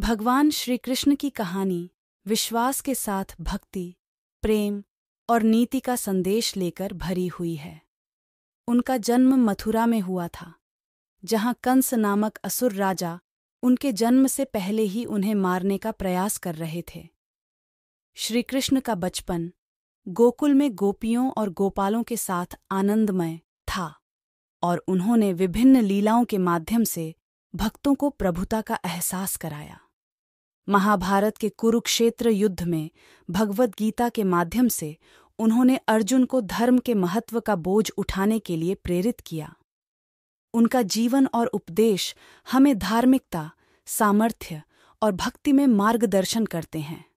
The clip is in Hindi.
भगवान श्री कृष्ण की कहानी विश्वास के साथ भक्ति प्रेम और नीति का संदेश लेकर भरी हुई है उनका जन्म मथुरा में हुआ था जहां कंस नामक असुर राजा उनके जन्म से पहले ही उन्हें मारने का प्रयास कर रहे थे श्रीकृष्ण का बचपन गोकुल में गोपियों और गोपालों के साथ आनंदमय था और उन्होंने विभिन्न लीलाओं के माध्यम से भक्तों को प्रभुता का एहसास कराया महाभारत के कुरुक्षेत्र युद्ध में भगवद गीता के माध्यम से उन्होंने अर्जुन को धर्म के महत्व का बोझ उठाने के लिए प्रेरित किया उनका जीवन और उपदेश हमें धार्मिकता सामर्थ्य और भक्ति में मार्गदर्शन करते हैं